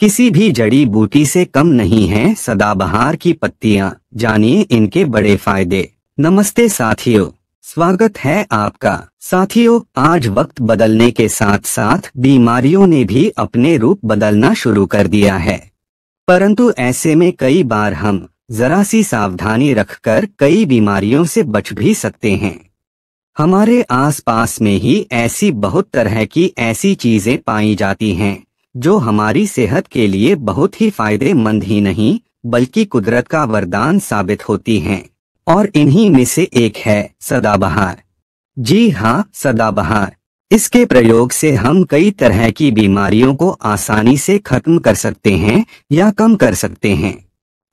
किसी भी जड़ी बूटी से कम नहीं है सदाबहार की पत्तियां जानिए इनके बड़े फायदे नमस्ते साथियों स्वागत है आपका साथियों आज वक्त बदलने के साथ साथ बीमारियों ने भी अपने रूप बदलना शुरू कर दिया है परंतु ऐसे में कई बार हम जरा सी सावधानी रखकर कई बीमारियों से बच भी सकते हैं हमारे आसपास में ही ऐसी बहुत तरह की ऐसी चीजें पाई जाती हैं जो हमारी सेहत के लिए बहुत ही फायदेमंद ही नहीं बल्कि कुदरत का वरदान साबित होती हैं और इन्हीं में से एक है सदाबहार जी हाँ सदाबहार इसके प्रयोग से हम कई तरह की बीमारियों को आसानी से खत्म कर सकते हैं या कम कर सकते हैं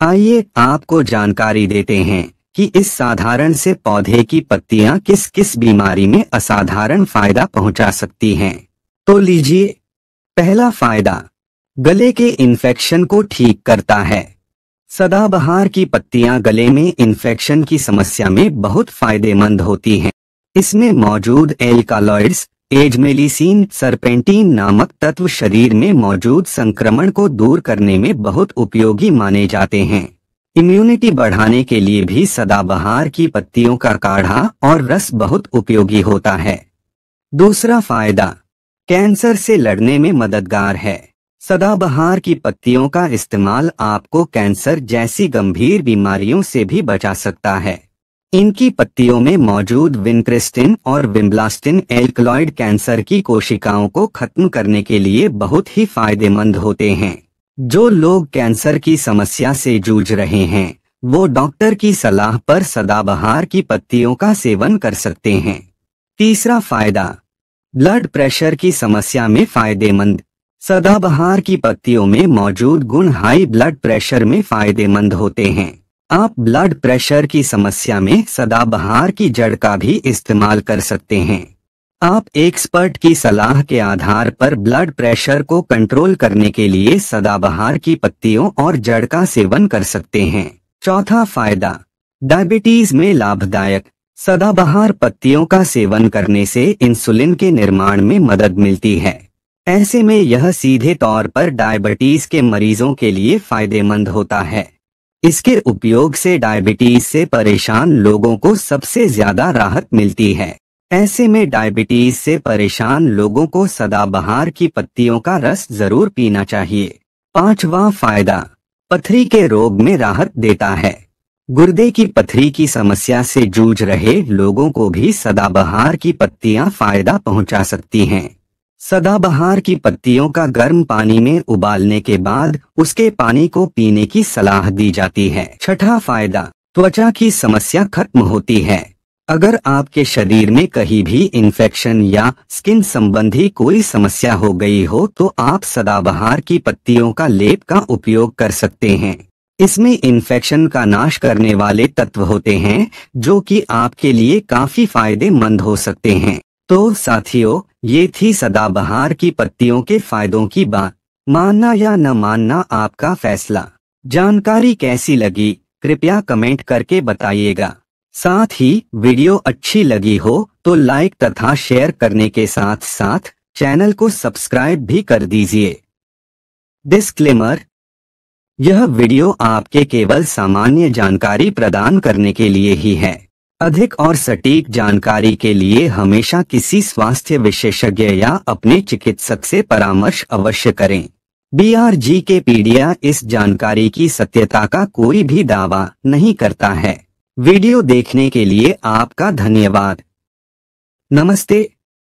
आइए आपको जानकारी देते हैं कि इस साधारण से पौधे की पत्तियां किस किस बीमारी में असाधारण फायदा पहुंचा सकती हैं। तो लीजिए पहला फायदा गले के इन्फेक्शन को ठीक करता है सदाबहार की पत्तियां गले में इन्फेक्शन की समस्या में बहुत फायदेमंद होती हैं। इसमें मौजूद एल्कालॉइड्स एजमेलिसिन सरपेंटीन नामक तत्व शरीर में मौजूद संक्रमण को दूर करने में बहुत उपयोगी माने जाते हैं इम्यूनिटी बढ़ाने के लिए भी सदाबहार की पत्तियों का काढ़ा और रस बहुत उपयोगी होता है दूसरा फायदा कैंसर से लड़ने में मददगार है सदाबहार की पत्तियों का इस्तेमाल आपको कैंसर जैसी गंभीर बीमारियों से भी बचा सकता है इनकी पत्तियों में मौजूद विनक्रिस्टिन और विम्ब्लास्टिन एल्कलॉइड कैंसर की कोशिकाओं को खत्म करने के लिए बहुत ही फायदेमंद होते हैं जो लोग कैंसर की समस्या से जूझ रहे हैं वो डॉक्टर की सलाह पर सदाबहार की पत्तियों का सेवन कर सकते हैं तीसरा फायदा ब्लड प्रेशर की समस्या में फायदेमंद सदाबहार की पत्तियों में मौजूद गुण हाई ब्लड प्रेशर में फायदेमंद होते हैं आप ब्लड प्रेशर की समस्या में सदाबहार की जड़ का भी इस्तेमाल कर सकते हैं आप एक्सपर्ट की सलाह के आधार पर ब्लड प्रेशर को कंट्रोल करने के लिए सदाबहार की पत्तियों और जड़ का सेवन कर सकते हैं चौथा फायदा डायबिटीज में लाभदायक सदाबहार पत्तियों का सेवन करने से इंसुलिन के निर्माण में मदद मिलती है ऐसे में यह सीधे तौर पर डायबिटीज के मरीजों के लिए फायदेमंद होता है इसके उपयोग से डायबिटीज से परेशान लोगों को सबसे ज्यादा राहत मिलती है ऐसे में डायबिटीज से परेशान लोगों को सदाबहार की पत्तियों का रस जरूर पीना चाहिए पांचवा फायदा पथरी के रोग में राहत देता है गुर्दे की पथरी की समस्या से जूझ रहे लोगों को भी सदाबहार की पत्तियां फायदा पहुंचा सकती हैं। सदाबहार की पत्तियों का गर्म पानी में उबालने के बाद उसके पानी को पीने की सलाह दी जाती है छठा फायदा त्वचा की समस्या खत्म होती है अगर आपके शरीर में कहीं भी इन्फेक्शन या स्किन संबंधी कोई समस्या हो गई हो तो आप सदाबहार की पत्तियों का लेप का उपयोग कर सकते हैं इसमें इन्फेक्शन का नाश करने वाले तत्व होते हैं जो कि आपके लिए काफी फायदेमंद हो सकते हैं तो साथियों ये थी सदाबहार की पत्तियों के फायदों की बात मानना या न मानना आपका फैसला जानकारी कैसी लगी कृपया कमेंट करके बताइएगा साथ ही वीडियो अच्छी लगी हो तो लाइक तथा शेयर करने के साथ साथ चैनल को सब्सक्राइब भी कर दीजिए डिस्क्लेमर यह वीडियो आपके केवल सामान्य जानकारी प्रदान करने के लिए ही है अधिक और सटीक जानकारी के लिए हमेशा किसी स्वास्थ्य विशेषज्ञ या अपने चिकित्सक से परामर्श अवश्य करें जी के पीडिया इस जानकारी की सत्यता का कोई भी दावा नहीं करता है वीडियो देखने के लिए आपका धन्यवाद नमस्ते